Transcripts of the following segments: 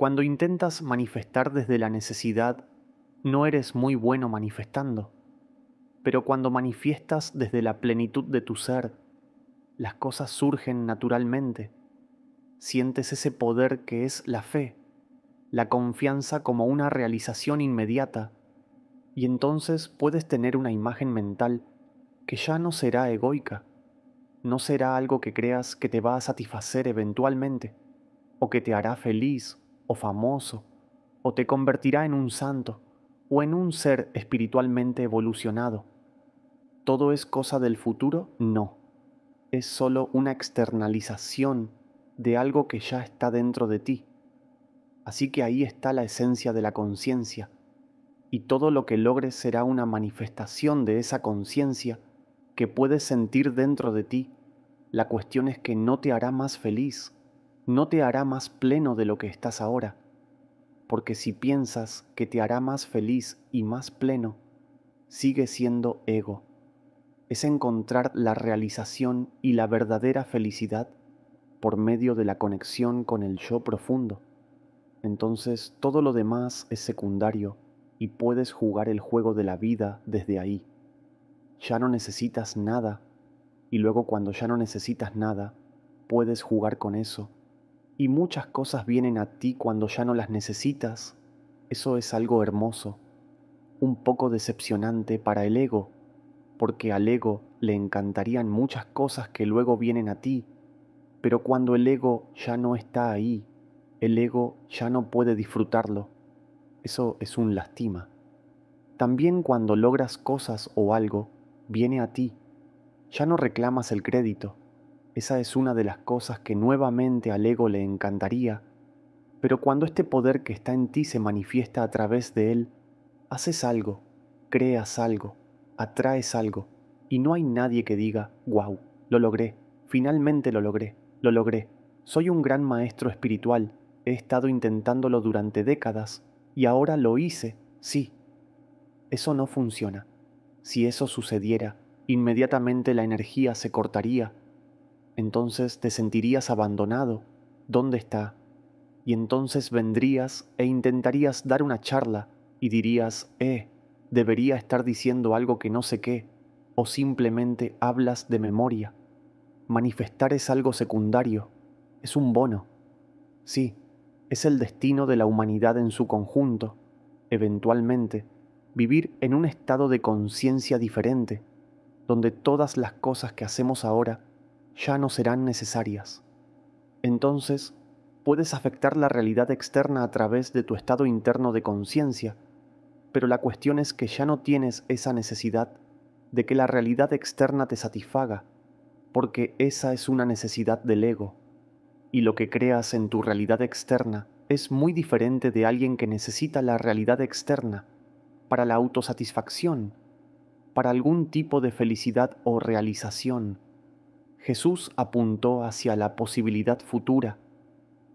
Cuando intentas manifestar desde la necesidad, no eres muy bueno manifestando. Pero cuando manifiestas desde la plenitud de tu ser, las cosas surgen naturalmente. Sientes ese poder que es la fe, la confianza como una realización inmediata, y entonces puedes tener una imagen mental que ya no será egoica, no será algo que creas que te va a satisfacer eventualmente, o que te hará feliz o famoso, o te convertirá en un santo, o en un ser espiritualmente evolucionado. ¿Todo es cosa del futuro? No. Es solo una externalización de algo que ya está dentro de ti. Así que ahí está la esencia de la conciencia, y todo lo que logres será una manifestación de esa conciencia que puedes sentir dentro de ti. La cuestión es que no te hará más feliz, no te hará más pleno de lo que estás ahora, porque si piensas que te hará más feliz y más pleno, sigue siendo ego. Es encontrar la realización y la verdadera felicidad por medio de la conexión con el yo profundo. Entonces todo lo demás es secundario y puedes jugar el juego de la vida desde ahí. Ya no necesitas nada y luego cuando ya no necesitas nada, puedes jugar con eso y muchas cosas vienen a ti cuando ya no las necesitas, eso es algo hermoso, un poco decepcionante para el ego, porque al ego le encantarían muchas cosas que luego vienen a ti, pero cuando el ego ya no está ahí, el ego ya no puede disfrutarlo. Eso es un lastima. También cuando logras cosas o algo, viene a ti. Ya no reclamas el crédito, esa es una de las cosas que nuevamente al ego le encantaría, pero cuando este poder que está en ti se manifiesta a través de él, haces algo, creas algo, atraes algo, y no hay nadie que diga, wow, lo logré, finalmente lo logré, lo logré, soy un gran maestro espiritual, he estado intentándolo durante décadas, y ahora lo hice, sí. Eso no funciona. Si eso sucediera, inmediatamente la energía se cortaría entonces te sentirías abandonado. ¿Dónde está? Y entonces vendrías e intentarías dar una charla y dirías, eh, debería estar diciendo algo que no sé qué, o simplemente hablas de memoria. Manifestar es algo secundario, es un bono. Sí, es el destino de la humanidad en su conjunto, eventualmente, vivir en un estado de conciencia diferente, donde todas las cosas que hacemos ahora ya no serán necesarias. Entonces, puedes afectar la realidad externa a través de tu estado interno de conciencia, pero la cuestión es que ya no tienes esa necesidad de que la realidad externa te satisfaga, porque esa es una necesidad del ego, y lo que creas en tu realidad externa es muy diferente de alguien que necesita la realidad externa para la autosatisfacción, para algún tipo de felicidad o realización Jesús apuntó hacia la posibilidad futura,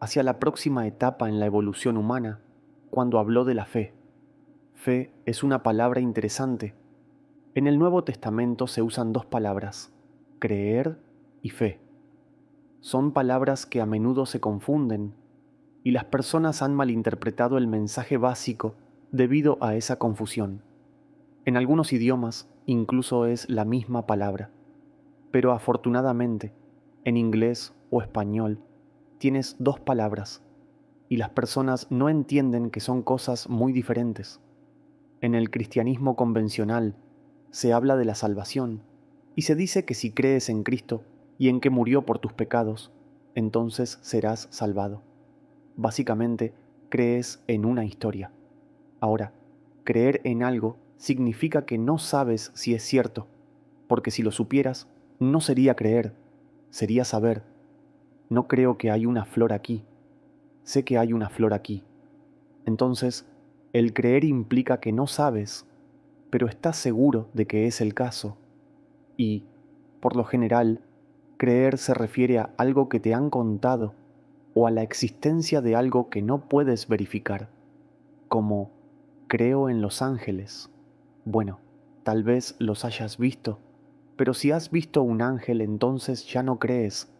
hacia la próxima etapa en la evolución humana, cuando habló de la fe. Fe es una palabra interesante. En el Nuevo Testamento se usan dos palabras, creer y fe. Son palabras que a menudo se confunden y las personas han malinterpretado el mensaje básico debido a esa confusión. En algunos idiomas incluso es la misma palabra pero afortunadamente, en inglés o español, tienes dos palabras y las personas no entienden que son cosas muy diferentes. En el cristianismo convencional se habla de la salvación y se dice que si crees en Cristo y en que murió por tus pecados, entonces serás salvado. Básicamente, crees en una historia. Ahora, creer en algo significa que no sabes si es cierto, porque si lo supieras, no sería creer, sería saber. No creo que hay una flor aquí. Sé que hay una flor aquí. Entonces, el creer implica que no sabes, pero estás seguro de que es el caso. Y, por lo general, creer se refiere a algo que te han contado o a la existencia de algo que no puedes verificar, como creo en los ángeles. Bueno, tal vez los hayas visto pero si has visto un ángel, entonces ya no crees.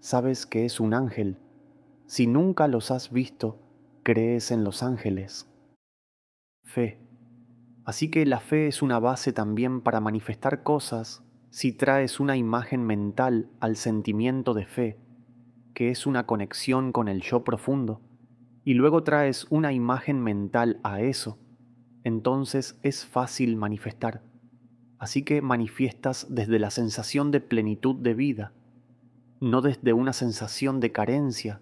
Sabes que es un ángel. Si nunca los has visto, crees en los ángeles. Fe. Así que la fe es una base también para manifestar cosas si traes una imagen mental al sentimiento de fe, que es una conexión con el yo profundo, y luego traes una imagen mental a eso, entonces es fácil manifestar así que manifiestas desde la sensación de plenitud de vida, no desde una sensación de carencia,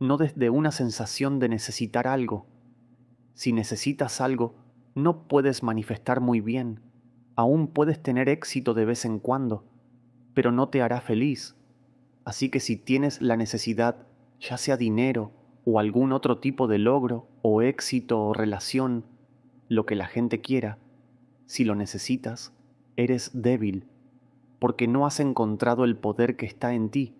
no desde una sensación de necesitar algo. Si necesitas algo, no puedes manifestar muy bien, aún puedes tener éxito de vez en cuando, pero no te hará feliz. Así que si tienes la necesidad, ya sea dinero o algún otro tipo de logro o éxito o relación, lo que la gente quiera, si lo necesitas, eres débil, porque no has encontrado el poder que está en ti,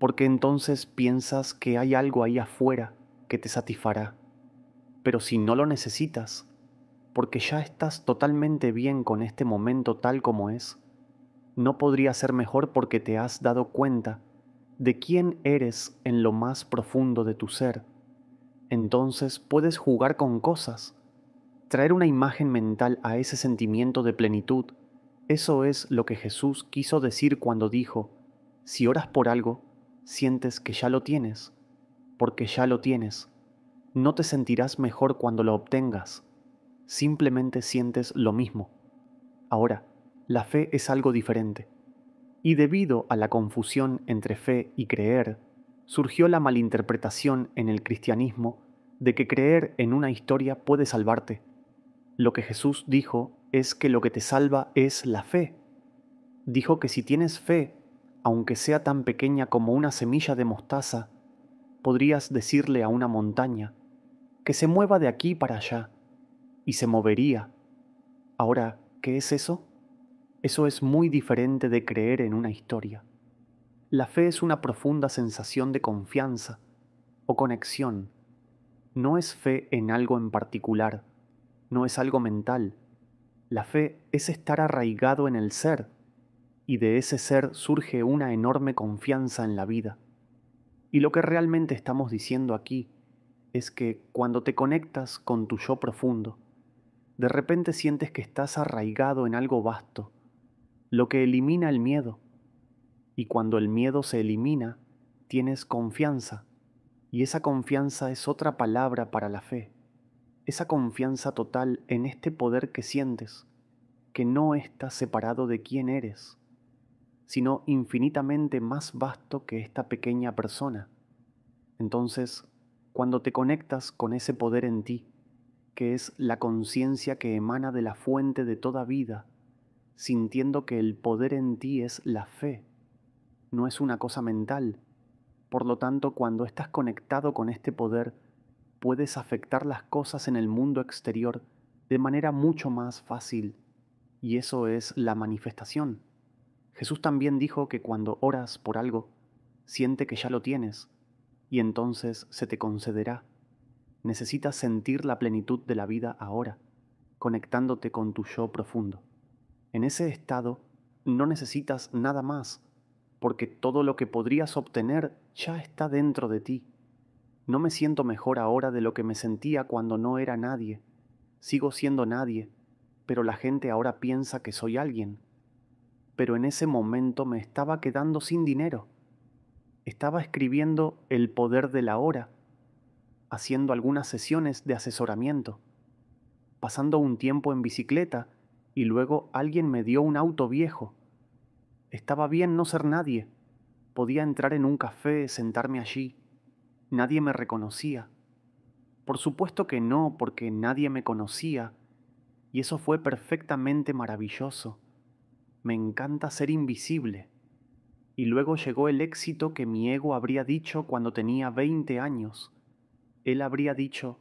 porque entonces piensas que hay algo ahí afuera que te satisfará. Pero si no lo necesitas, porque ya estás totalmente bien con este momento tal como es, no podría ser mejor porque te has dado cuenta de quién eres en lo más profundo de tu ser. Entonces puedes jugar con cosas traer una imagen mental a ese sentimiento de plenitud, eso es lo que Jesús quiso decir cuando dijo, si oras por algo, sientes que ya lo tienes, porque ya lo tienes. No te sentirás mejor cuando lo obtengas, simplemente sientes lo mismo. Ahora, la fe es algo diferente. Y debido a la confusión entre fe y creer, surgió la malinterpretación en el cristianismo de que creer en una historia puede salvarte, lo que Jesús dijo es que lo que te salva es la fe. Dijo que si tienes fe, aunque sea tan pequeña como una semilla de mostaza, podrías decirle a una montaña que se mueva de aquí para allá, y se movería. Ahora, ¿qué es eso? Eso es muy diferente de creer en una historia. La fe es una profunda sensación de confianza o conexión. No es fe en algo en particular, no es algo mental. La fe es estar arraigado en el ser, y de ese ser surge una enorme confianza en la vida. Y lo que realmente estamos diciendo aquí es que cuando te conectas con tu yo profundo, de repente sientes que estás arraigado en algo vasto, lo que elimina el miedo. Y cuando el miedo se elimina, tienes confianza. Y esa confianza es otra palabra para la fe esa confianza total en este poder que sientes, que no está separado de quién eres, sino infinitamente más vasto que esta pequeña persona. Entonces, cuando te conectas con ese poder en ti, que es la conciencia que emana de la fuente de toda vida, sintiendo que el poder en ti es la fe, no es una cosa mental. Por lo tanto, cuando estás conectado con este poder, puedes afectar las cosas en el mundo exterior de manera mucho más fácil, y eso es la manifestación. Jesús también dijo que cuando oras por algo, siente que ya lo tienes, y entonces se te concederá. Necesitas sentir la plenitud de la vida ahora, conectándote con tu yo profundo. En ese estado no necesitas nada más, porque todo lo que podrías obtener ya está dentro de ti no me siento mejor ahora de lo que me sentía cuando no era nadie. Sigo siendo nadie, pero la gente ahora piensa que soy alguien. Pero en ese momento me estaba quedando sin dinero. Estaba escribiendo El poder de la hora, haciendo algunas sesiones de asesoramiento, pasando un tiempo en bicicleta y luego alguien me dio un auto viejo. Estaba bien no ser nadie. Podía entrar en un café, sentarme allí, Nadie me reconocía. Por supuesto que no, porque nadie me conocía. Y eso fue perfectamente maravilloso. Me encanta ser invisible. Y luego llegó el éxito que mi ego habría dicho cuando tenía 20 años. Él habría dicho,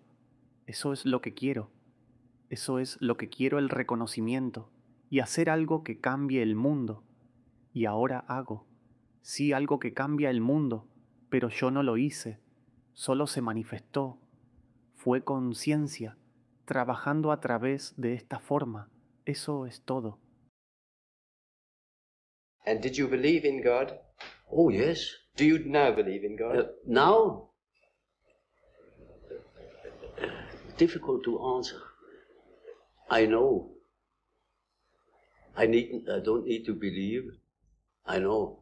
eso es lo que quiero. Eso es lo que quiero el reconocimiento y hacer algo que cambie el mundo. Y ahora hago. Sí, algo que cambia el mundo, pero yo no lo hice solo se manifestó, fue conciencia, trabajando a través de esta forma. Eso es todo. And did you believe in God? Oh, yes. Do you now believe in God? Uh, now? Difficult to answer. I know. I, need, I don't need to believe. I know.